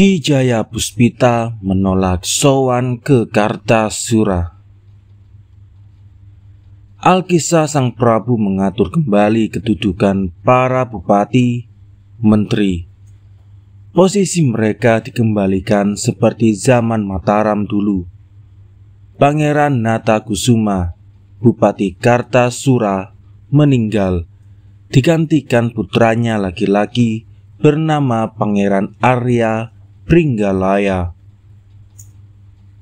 Di Jaya Puspita menolak sowan ke Kartasura. Alkisah Sang Prabu mengatur kembali kedudukan para bupati, menteri. Posisi mereka dikembalikan seperti zaman Mataram dulu. Pangeran Nata Kusuma, Bupati Kartasura, meninggal. Digantikan putranya laki-laki bernama Pangeran Arya Pringgalaya.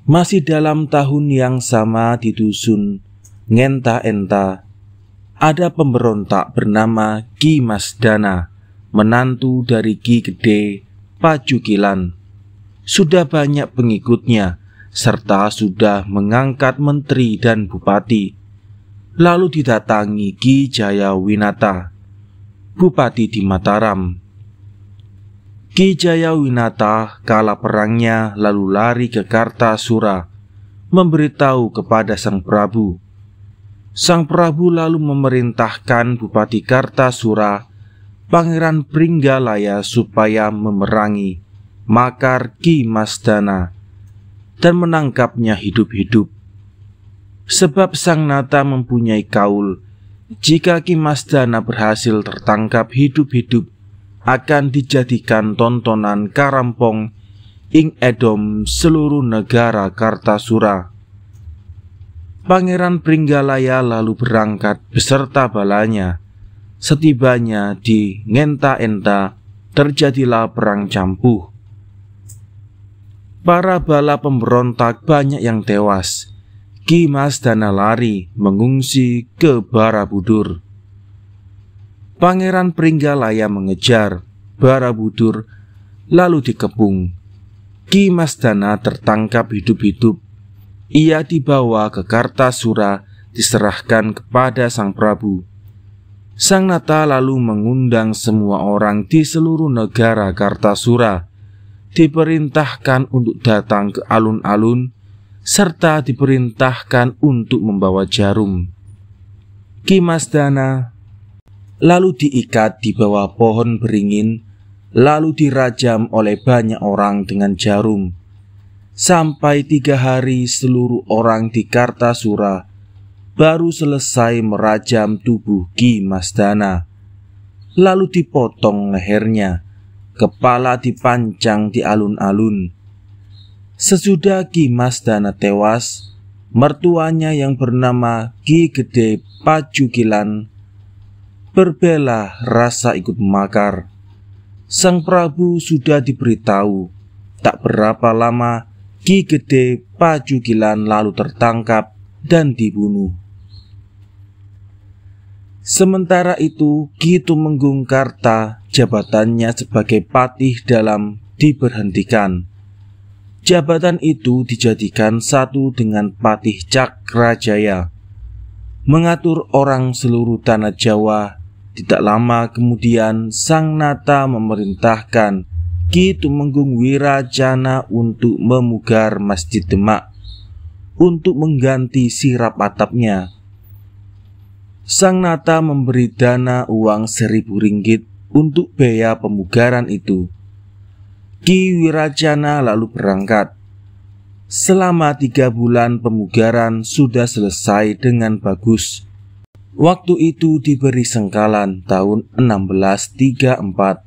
Masih dalam tahun yang sama di dusun Ngenta-Enta, ada pemberontak bernama Ki Masdana menantu dari Ki Gede Pajukilan. Sudah banyak pengikutnya, serta sudah mengangkat menteri dan bupati. Lalu didatangi Ki Jaya Winata, bupati di Mataram Ki Winata kalah perangnya lalu lari ke Kartasura, memberitahu kepada Sang Prabu. Sang Prabu lalu memerintahkan Bupati Kartasura, Pangeran Pringgalaya supaya memerangi Makar Ki Masdana dan menangkapnya hidup-hidup. Sebab Sang Nata mempunyai kaul, jika Ki Masdana berhasil tertangkap hidup-hidup akan dijadikan tontonan karampong ing Edom seluruh negara Kartasura. Pangeran Pringgalaya lalu berangkat beserta balanya. Setibanya di Ngenta-Enta, terjadilah perang campuh. Para bala pemberontak banyak yang tewas. Kimas Mas Dana mengungsi ke Barabudur. Pangeran Pringgalaya mengejar Barabudur lalu dikepung. Ki Masdana tertangkap hidup-hidup. Ia dibawa ke Kartasura diserahkan kepada Sang Prabu. Sang Nata lalu mengundang semua orang di seluruh negara Kartasura, diperintahkan untuk datang ke alun-alun, serta diperintahkan untuk membawa jarum. Ki lalu diikat di bawah pohon beringin, lalu dirajam oleh banyak orang dengan jarum. Sampai tiga hari seluruh orang di Kartasura baru selesai merajam tubuh Ki Masdana. Lalu dipotong lehernya, kepala dipancang di alun-alun. Sesudah Ki Masdana tewas, mertuanya yang bernama Ki Gede Pajukilan berbela rasa ikut makar. Sang Prabu sudah diberitahu, tak berapa lama Ki Gede Pajugilan lalu tertangkap dan dibunuh. Sementara itu, Ki Tumenggung Karta jabatannya sebagai patih dalam diberhentikan. Jabatan itu dijadikan satu dengan patih Cakrajaya, mengatur orang seluruh tanah Jawa tidak lama kemudian Sang Nata memerintahkan Ki Tumenggung Wirajana untuk memugar Masjid Demak untuk mengganti sirap atapnya. Sang Nata memberi dana uang seribu ringgit untuk biaya pemugaran itu. Ki Wirajana lalu berangkat. Selama tiga bulan pemugaran sudah selesai dengan bagus Waktu itu diberi sengkalan tahun 1634.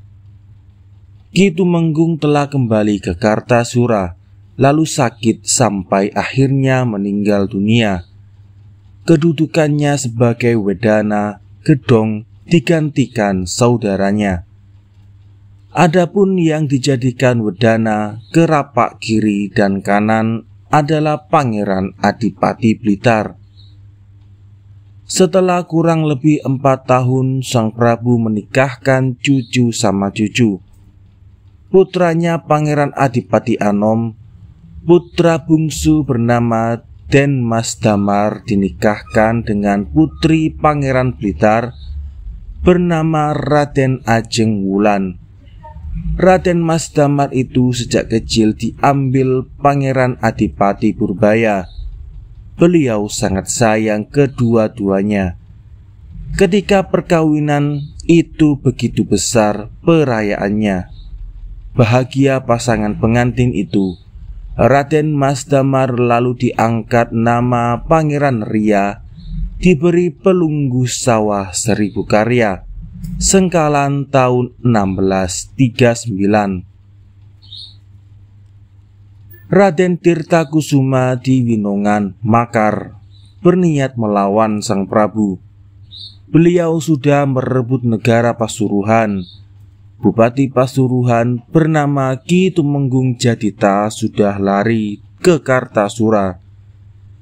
Kitu menggung telah kembali ke Kartasura, lalu sakit sampai akhirnya meninggal dunia. Kedudukannya sebagai Wedana Gedong digantikan saudaranya. Adapun yang dijadikan Wedana kerapak kiri dan kanan adalah Pangeran Adipati Blitar setelah kurang lebih empat tahun, Sang Prabu menikahkan cucu sama cucu. Putranya Pangeran Adipati Anom, putra bungsu bernama Den Mas Damar dinikahkan dengan putri Pangeran Blitar bernama Raden Ajeng Wulan. Raden Mas Damar itu sejak kecil diambil Pangeran Adipati Purbaya beliau sangat sayang kedua-duanya. Ketika perkawinan itu begitu besar perayaannya. Bahagia pasangan pengantin itu, Raden Mas Damar lalu diangkat nama Pangeran Ria, diberi pelunggu sawah seribu karya, sengkalan tahun 1639. Raden Tirta Kusuma di Winongan Makar berniat melawan Sang Prabu. Beliau sudah merebut negara Pasuruhan. Bupati Pasuruhan bernama Ki Tumenggung Jadita sudah lari ke Kartasura.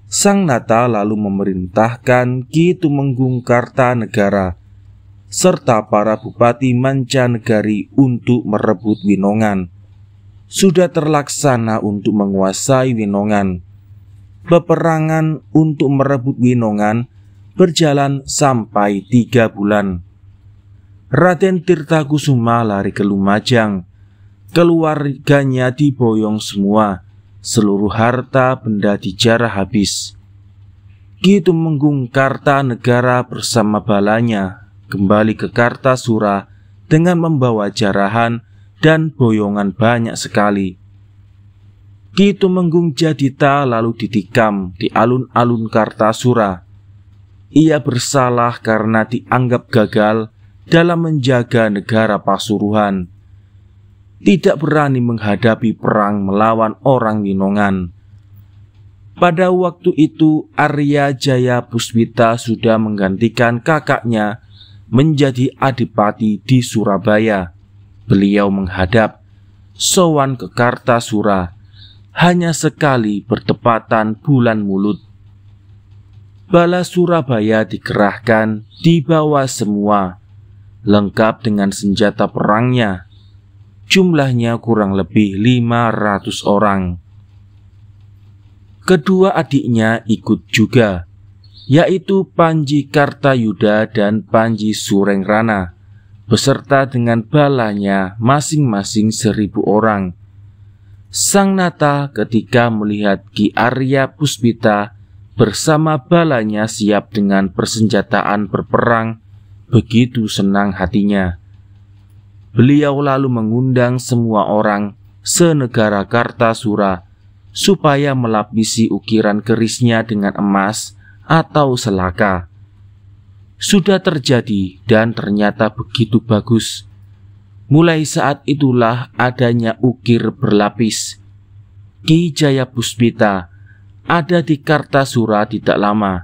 Sang Nata lalu memerintahkan Ki Tumenggung Kartanegara serta para bupati mancanegari untuk merebut Winongan sudah terlaksana untuk menguasai Winongan. Peperangan untuk merebut Winongan berjalan sampai tiga bulan. Raden Tirta Kusuma lari ke Lumajang. Keluarganya diboyong semua. Seluruh harta benda dijarah habis. Gitu menggung karta negara bersama balanya kembali ke Kartasura dengan membawa jarahan dan boyongan banyak sekali. Ki Tumenggung Jadita lalu ditikam di alun-alun Kartasura. Ia bersalah karena dianggap gagal dalam menjaga negara Pasuruhan. Tidak berani menghadapi perang melawan orang Winongan. Pada waktu itu Arya Jaya Puspita sudah menggantikan kakaknya menjadi adipati di Surabaya Beliau menghadap sowan ke Kartasura hanya sekali bertepatan bulan mulut. Bala Surabaya dikerahkan di bawah semua, lengkap dengan senjata perangnya. Jumlahnya kurang lebih 500 orang. Kedua adiknya ikut juga, yaitu Panji Kartayuda dan Panji Surengrana beserta dengan balanya masing-masing seribu orang. Sang Nata ketika melihat Ki Arya Puspita bersama balanya siap dengan persenjataan berperang, begitu senang hatinya. Beliau lalu mengundang semua orang senegara Kartasura supaya melapisi ukiran kerisnya dengan emas atau selaka sudah terjadi dan ternyata begitu bagus. Mulai saat itulah adanya ukir berlapis. Ki Jaya Puspita ada di Kartasura tidak lama.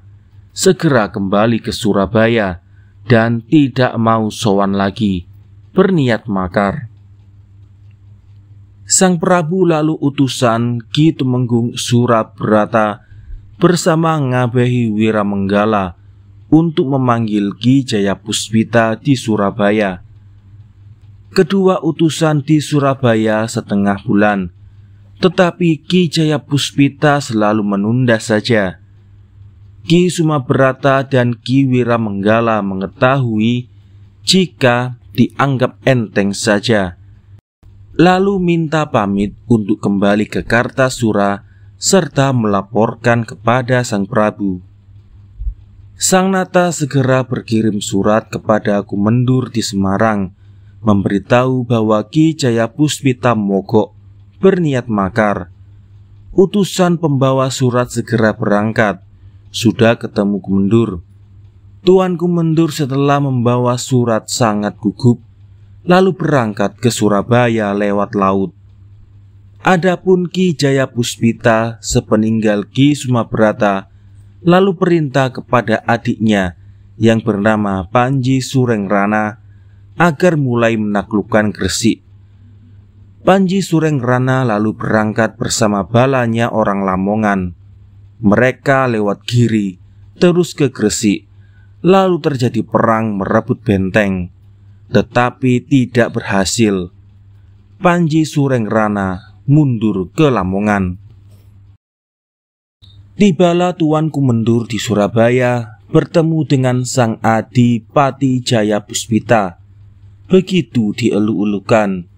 Segera kembali ke Surabaya dan tidak mau sowan lagi. Berniat makar. Sang Prabu lalu utusan Ki Tumenggung Surabrata bersama Ngabehi Menggala untuk memanggil Ki Jaya Puspita di Surabaya. Kedua utusan di Surabaya setengah bulan, tetapi Ki Jaya Puspita selalu menunda saja. Ki Sumabrata dan Ki Wiramenggala mengetahui jika dianggap enteng saja. Lalu minta pamit untuk kembali ke Kartasura serta melaporkan kepada Sang Prabu. Sang Nata segera berkirim surat kepada Kumendur di Semarang, memberitahu bahwa Ki Jayapuspita Mogok berniat makar. Utusan pembawa surat segera berangkat. Sudah ketemu Kumendur. Tuan Kumendur setelah membawa surat sangat gugup, lalu berangkat ke Surabaya lewat laut. Adapun Ki Jayapuspita sepeninggal Ki Sumabrata lalu perintah kepada adiknya yang bernama Panji Surengrana agar mulai menaklukkan Gresik. Panji Surengrana lalu berangkat bersama balanya orang Lamongan. Mereka lewat Giri, terus ke Gresik, lalu terjadi perang merebut benteng, tetapi tidak berhasil. Panji Surengrana mundur ke Lamongan. Tibalah tuan Kumendur di Surabaya, bertemu dengan sang Adipati Jaya Puspita. Begitu dielu-elukan.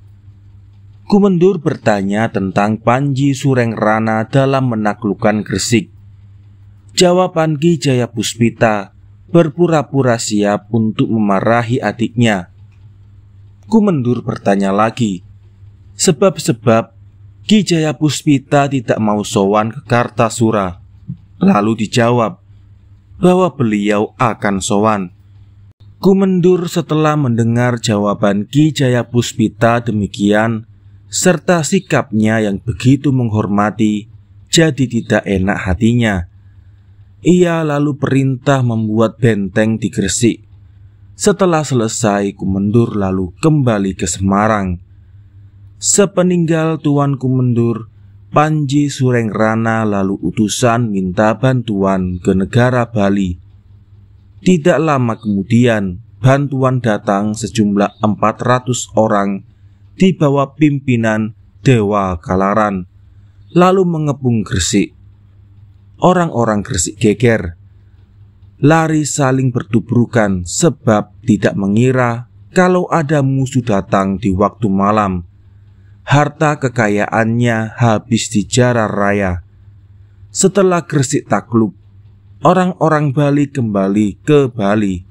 Kumendur bertanya tentang Panji Sureng Rana dalam menaklukkan Gresik. Jawaban Ki Jaya Puspita berpura-pura siap untuk memarahi adiknya. Kumendur bertanya lagi, sebab-sebab Ki Jaya Puspita tidak mau sowan ke Kartasura. Lalu dijawab bahwa beliau akan sowan. Kumendur setelah mendengar jawaban Ki Jaya Puspita demikian, serta sikapnya yang begitu menghormati, jadi tidak enak hatinya. Ia lalu perintah membuat benteng di Gresik. Setelah selesai, Kumendur lalu kembali ke Semarang. Sepeninggal Tuan Kumendur, Panji Surengrana lalu utusan minta bantuan ke negara Bali. Tidak lama kemudian, bantuan datang sejumlah 400 orang di bawah pimpinan Dewa Kalaran, lalu mengepung Gresik. Orang-orang Gresik geger, lari saling bertubrukan sebab tidak mengira kalau ada musuh datang di waktu malam harta kekayaannya habis di raya. Setelah Gresik takluk, orang-orang Bali kembali ke Bali.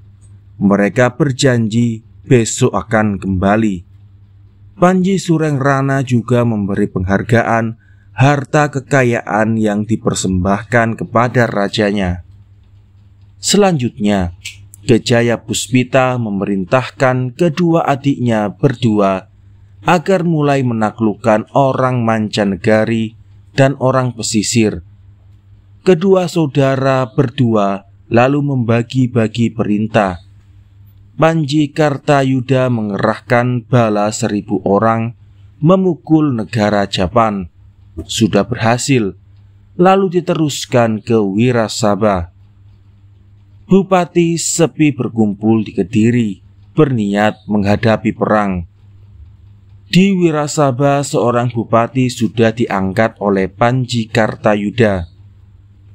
Mereka berjanji besok akan kembali. Panji Sureng Rana juga memberi penghargaan harta kekayaan yang dipersembahkan kepada rajanya. Selanjutnya, Kejaya Puspita memerintahkan kedua adiknya berdua agar mulai menaklukkan orang mancanegari dan orang pesisir. Kedua saudara berdua lalu membagi-bagi perintah. Panji Kartayuda mengerahkan bala seribu orang memukul negara Japan. Sudah berhasil, lalu diteruskan ke Wirasaba. Bupati sepi berkumpul di Kediri, berniat menghadapi perang. Di Wirasaba, seorang bupati sudah diangkat oleh Panji Kartayuda.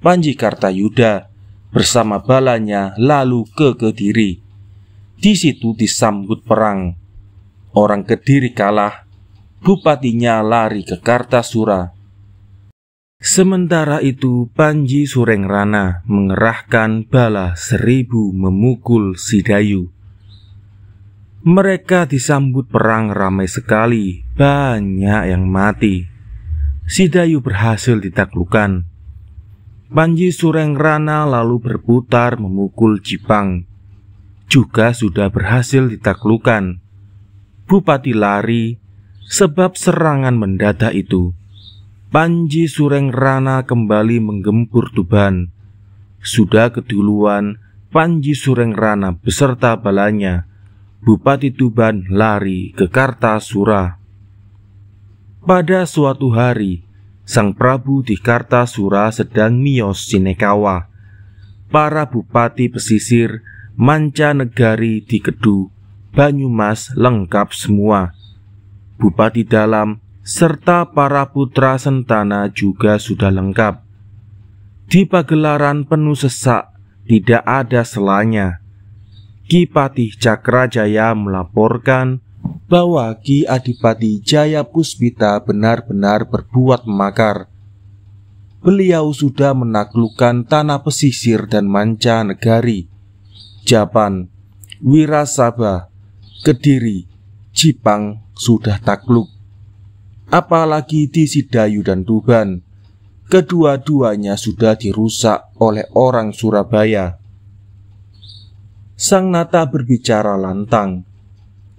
Panji Kartayuda bersama balanya lalu ke Kediri. Di situ disambut perang. Orang Kediri kalah, bupatinya lari ke Kartasura. Sementara itu Panji Surengrana mengerahkan bala seribu memukul Sidayu. Mereka disambut perang ramai sekali, banyak yang mati. Sidayu berhasil ditaklukan. Panji Sureng Rana lalu berputar memukul Jipang. Juga sudah berhasil ditaklukan. Bupati lari sebab serangan mendadak itu. Panji Sureng Rana kembali menggempur Tuban. Sudah keduluan Panji Sureng Rana beserta balanya Bupati Tuban lari ke Kartasura. Pada suatu hari, Sang Prabu di Kartasura sedang mios Cinekawa. Para bupati pesisir mancanegari di Kedu, Banyumas lengkap semua. Bupati dalam serta para putra sentana juga sudah lengkap. Di pagelaran penuh sesak tidak ada selanya. Ki Patih Cakrajaya melaporkan bahwa Ki Adipati Jaya Puspita benar-benar berbuat makar. Beliau sudah menaklukkan tanah pesisir dan mancanegari, Japan, Wirasaba, Kediri, Jipang sudah takluk. Apalagi di Sidayu dan Tuban, kedua-duanya sudah dirusak oleh orang Surabaya. Sang Nata berbicara lantang.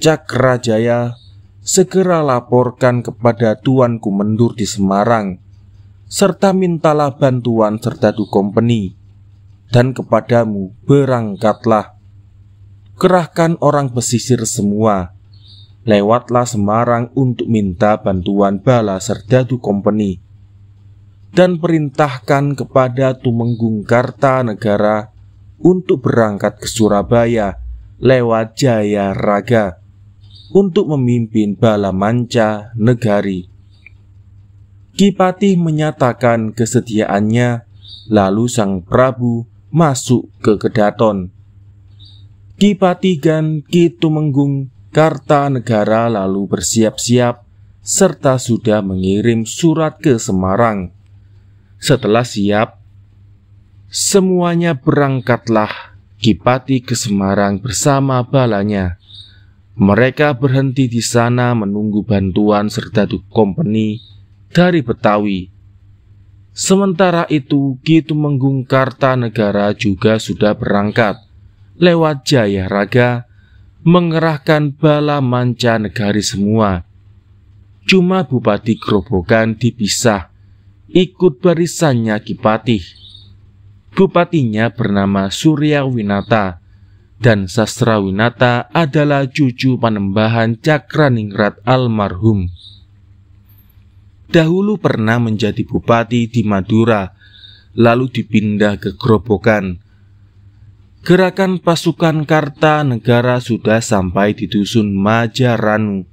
Cakrajaya, segera laporkan kepada Tuan Mendur di Semarang, serta mintalah bantuan serta Du Company, dan kepadamu berangkatlah. Kerahkan orang pesisir semua, lewatlah Semarang untuk minta bantuan bala Serdadu Company dan perintahkan kepada Tumenggung Karta Negara untuk berangkat ke Surabaya lewat Jaya Raga untuk memimpin bala manca negari. Kipatih menyatakan kesetiaannya, lalu sang Prabu masuk ke Kedaton. Kipatigan Kitumenggung Negara lalu bersiap-siap serta sudah mengirim surat ke Semarang. Setelah siap, Semuanya berangkatlah Kipati ke Semarang bersama balanya. Mereka berhenti di sana menunggu bantuan serta kompeni dari Betawi. Sementara itu, Ki Tumenggung Kartanegara juga sudah berangkat lewat Jaya Raga mengerahkan bala negari semua. Cuma Bupati Grobogan dipisah ikut barisannya Kipatih. Bupatinya bernama Surya Winata dan Sastra Winata adalah cucu panembahan Cakraningrat almarhum. Dahulu pernah menjadi bupati di Madura, lalu dipindah ke Grobogan. Gerakan pasukan Kartanegara sudah sampai di dusun Majaranu.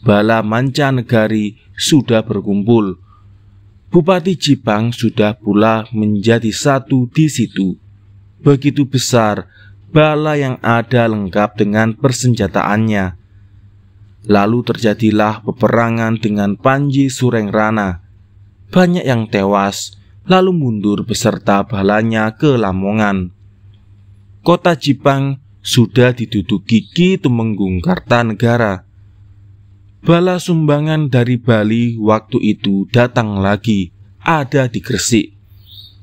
Bala mancanegari sudah berkumpul Bupati Jipang sudah pula menjadi satu di situ. Begitu besar bala yang ada lengkap dengan persenjataannya. Lalu terjadilah peperangan dengan Panji Rana. Banyak yang tewas, lalu mundur beserta balanya ke Lamongan. Kota Jipang sudah diduduki Ki Tumenggung Kartanegara. Bala sumbangan dari Bali waktu itu datang lagi, ada di Gresik.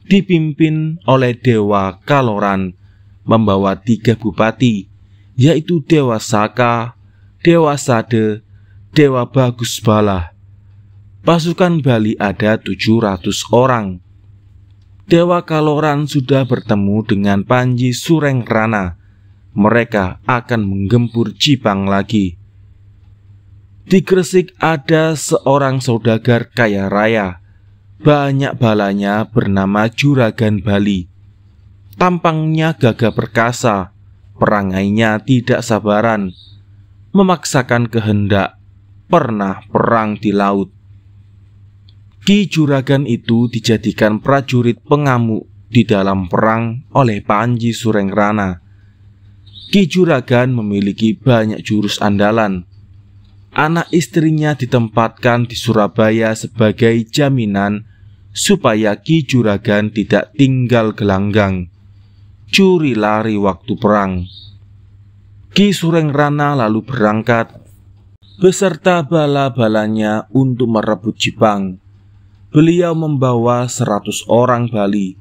Dipimpin oleh Dewa Kaloran, membawa tiga bupati, yaitu Dewa Saka, Dewa Sade, Dewa Bagus Bala. Pasukan Bali ada 700 orang. Dewa Kaloran sudah bertemu dengan Panji Sureng Rana. Mereka akan menggempur Jipang lagi. Di Gresik ada seorang saudagar kaya raya. Banyak balanya bernama Juragan Bali. Tampangnya gagah perkasa, perangainya tidak sabaran. Memaksakan kehendak, pernah perang di laut. Ki Juragan itu dijadikan prajurit pengamuk di dalam perang oleh Panji Surengrana. Ki Juragan memiliki banyak jurus andalan anak istrinya ditempatkan di Surabaya sebagai jaminan supaya Ki Juragan tidak tinggal gelanggang. Curi lari waktu perang. Ki Sureng Rana lalu berangkat beserta bala-balanya untuk merebut Jipang. Beliau membawa 100 orang Bali.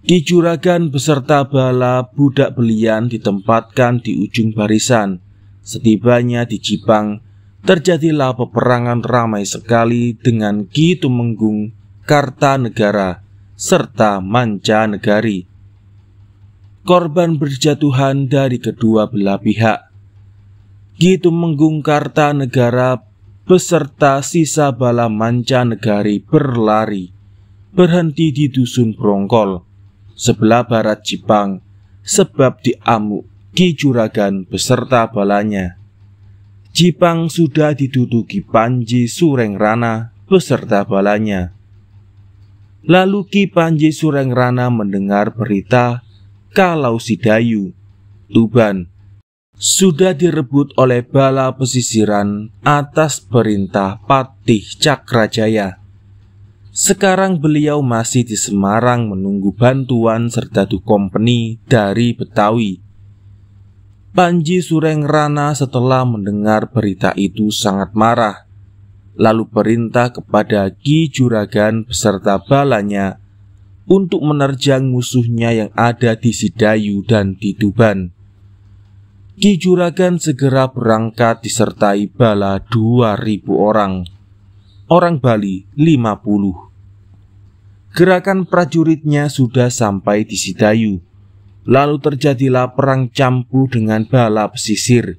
Ki Juragan beserta bala budak belian ditempatkan di ujung barisan. Setibanya di Jipang, terjadilah peperangan ramai sekali dengan Ki Tumenggung, Kartanegara, serta Negari. Korban berjatuhan dari kedua belah pihak. Ki Tumenggung Kartanegara beserta sisa bala Negari berlari, berhenti di dusun Brongkol, sebelah barat Jepang, sebab diamuk Ki Juragan beserta balanya. Jipang sudah diduduki Panji Surengrana beserta balanya. Lalu Ki Panji Surengrana mendengar berita kalau Sidayu, Tuban, sudah direbut oleh bala pesisiran atas perintah Patih Cakrajaya. Sekarang beliau masih di Semarang menunggu bantuan serta kompeni dari Betawi Panji Rana setelah mendengar berita itu sangat marah, lalu perintah kepada Ki Juragan beserta balanya untuk menerjang musuhnya yang ada di Sidayu dan di Tuban. Ki Juragan segera berangkat disertai bala 2000 orang. Orang Bali 50. Gerakan prajuritnya sudah sampai di Sidayu Lalu terjadilah perang campu dengan bala pesisir.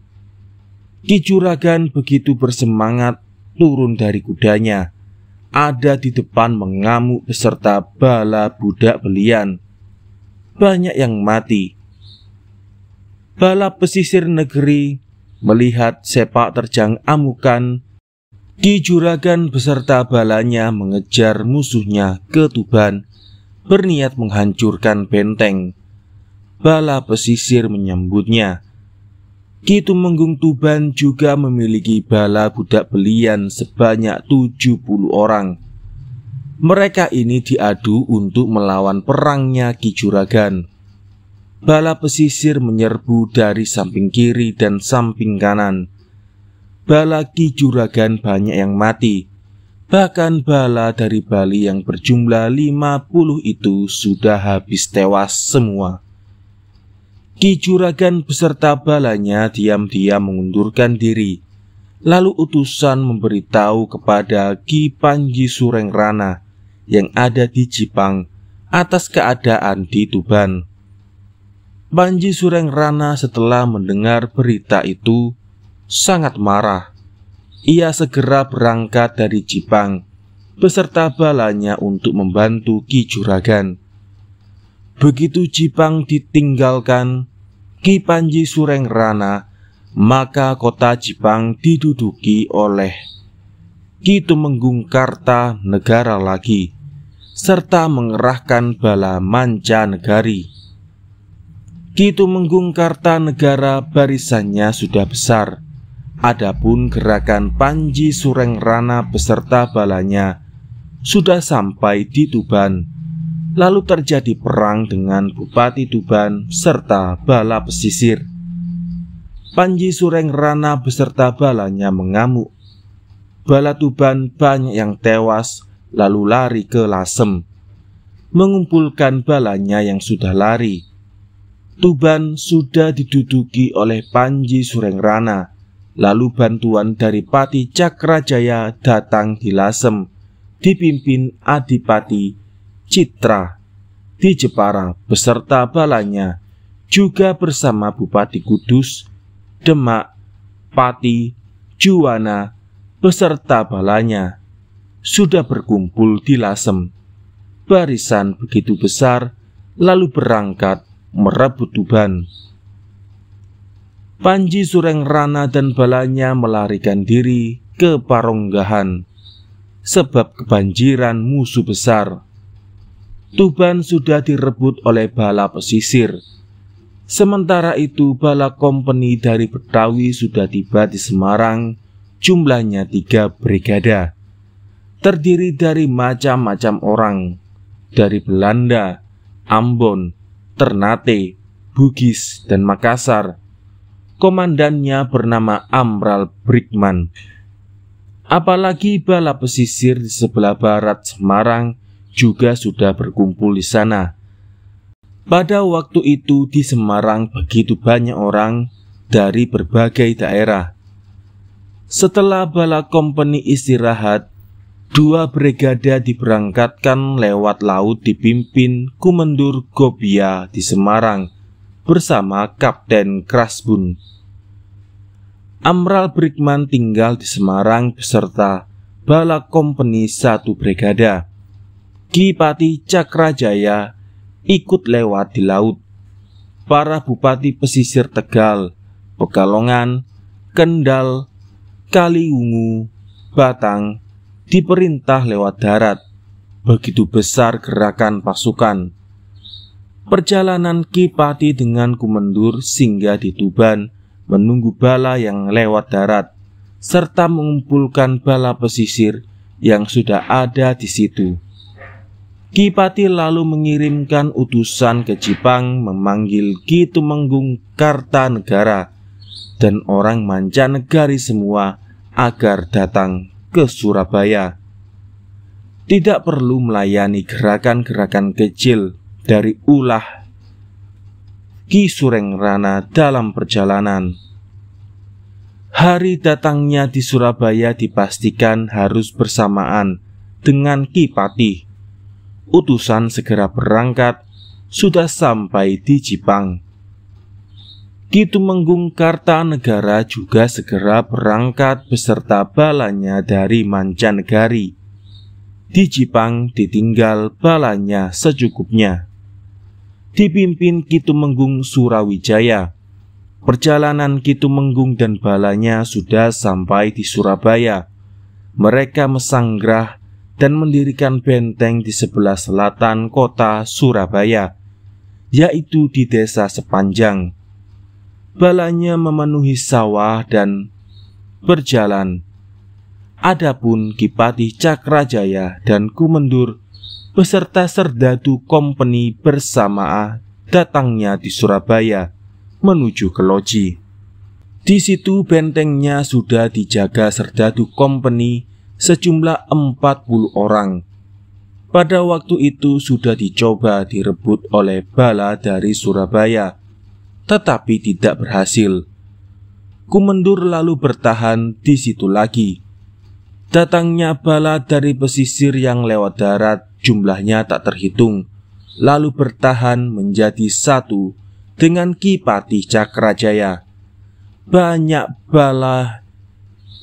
Kijuragan begitu bersemangat turun dari kudanya. Ada di depan mengamuk beserta bala budak belian. Banyak yang mati. Bala pesisir negeri melihat sepak terjang amukan. Kijuragan beserta balanya mengejar musuhnya ke Tuban, berniat menghancurkan benteng bala pesisir menyambutnya. Kitu menggung Tuban juga memiliki bala budak belian sebanyak 70 orang. Mereka ini diadu untuk melawan perangnya Ki Juragan. Bala pesisir menyerbu dari samping kiri dan samping kanan. Bala Ki Juragan banyak yang mati. Bahkan bala dari Bali yang berjumlah 50 itu sudah habis tewas semua. Ki beserta balanya diam-diam mengundurkan diri. Lalu utusan memberitahu kepada Ki Panji Rana yang ada di Jipang atas keadaan di Tuban. Panji Rana setelah mendengar berita itu sangat marah. Ia segera berangkat dari Jipang beserta balanya untuk membantu Ki Juragan. Begitu Jipang ditinggalkan Ki Panji Rana, maka kota Jipang diduduki oleh Ki Tumenggung Karta negara lagi serta mengerahkan bala negari Ki Tumenggung Karta negara barisannya sudah besar. Adapun gerakan Panji Rana beserta balanya sudah sampai di Tuban lalu terjadi perang dengan Bupati Tuban serta bala pesisir. Panji Sureng Rana beserta balanya mengamuk. Bala Tuban banyak yang tewas lalu lari ke Lasem. Mengumpulkan balanya yang sudah lari. Tuban sudah diduduki oleh Panji Sureng Rana. Lalu bantuan dari Pati Cakrajaya datang di Lasem, dipimpin Adipati Citra, di Jepara beserta balanya, juga bersama Bupati Kudus, Demak, Pati, Juwana, beserta balanya, sudah berkumpul di Lasem. Barisan begitu besar, lalu berangkat merebut Tuban. Panji Sureng Rana dan balanya melarikan diri ke paronggahan sebab kebanjiran musuh besar. Tuban sudah direbut oleh bala pesisir. Sementara itu bala kompeni dari Betawi sudah tiba di Semarang, jumlahnya tiga brigada. Terdiri dari macam-macam orang, dari Belanda, Ambon, Ternate, Bugis, dan Makassar. Komandannya bernama Amral Brigman. Apalagi bala pesisir di sebelah barat Semarang juga sudah berkumpul di sana. Pada waktu itu di Semarang begitu banyak orang dari berbagai daerah. Setelah bala company istirahat, dua brigada diberangkatkan lewat laut dipimpin Kumendur Gobia di Semarang bersama Kapten Krasbun. Amral Brigman tinggal di Semarang beserta bala company satu brigada. Kipati Cakrajaya ikut lewat di laut. Para bupati pesisir Tegal, Pekalongan, Kendal, Kaliwungu, Batang diperintah lewat darat. Begitu besar gerakan pasukan. Perjalanan Kipati dengan Kumendur sehingga di Tuban menunggu bala yang lewat darat serta mengumpulkan bala pesisir yang sudah ada di situ. Kipati lalu mengirimkan utusan ke Jipang memanggil Ki Tumenggung Kartanegara dan orang mancanegari semua agar datang ke Surabaya. Tidak perlu melayani gerakan-gerakan kecil dari ulah Ki Sureng Rana dalam perjalanan. Hari datangnya di Surabaya dipastikan harus bersamaan dengan Ki Patih utusan segera berangkat sudah sampai di Jipang. Ki gitu Menggung Kartanegara juga segera berangkat beserta balanya dari mancanegari. Di Jipang ditinggal balanya secukupnya. Dipimpin Kitu Menggung Surawijaya. Perjalanan Kitu Menggung dan balanya sudah sampai di Surabaya. Mereka mesanggrah dan mendirikan benteng di sebelah selatan kota Surabaya, yaitu di desa Sepanjang. Balanya memenuhi sawah dan berjalan. Adapun Kipati Cakrajaya dan Kumendur beserta Serdadu Kompeni bersama datangnya di Surabaya menuju ke Loji. Di situ bentengnya sudah dijaga Serdadu Kompeni sejumlah 40 orang. Pada waktu itu sudah dicoba direbut oleh bala dari Surabaya, tetapi tidak berhasil. Kumendur lalu bertahan di situ lagi. Datangnya bala dari pesisir yang lewat darat jumlahnya tak terhitung, lalu bertahan menjadi satu dengan kipati Patih Cakrajaya. Banyak bala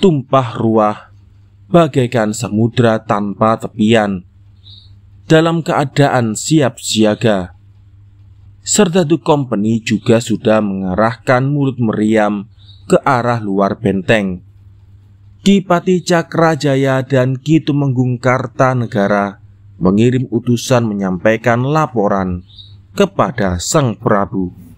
tumpah ruah bagaikan samudra tanpa tepian, dalam keadaan siap siaga. Serdadu Company juga sudah mengarahkan mulut meriam ke arah luar benteng. Dipati Cakrajaya dan Ki Tumenggung Kartanegara mengirim utusan menyampaikan laporan kepada Sang Prabu.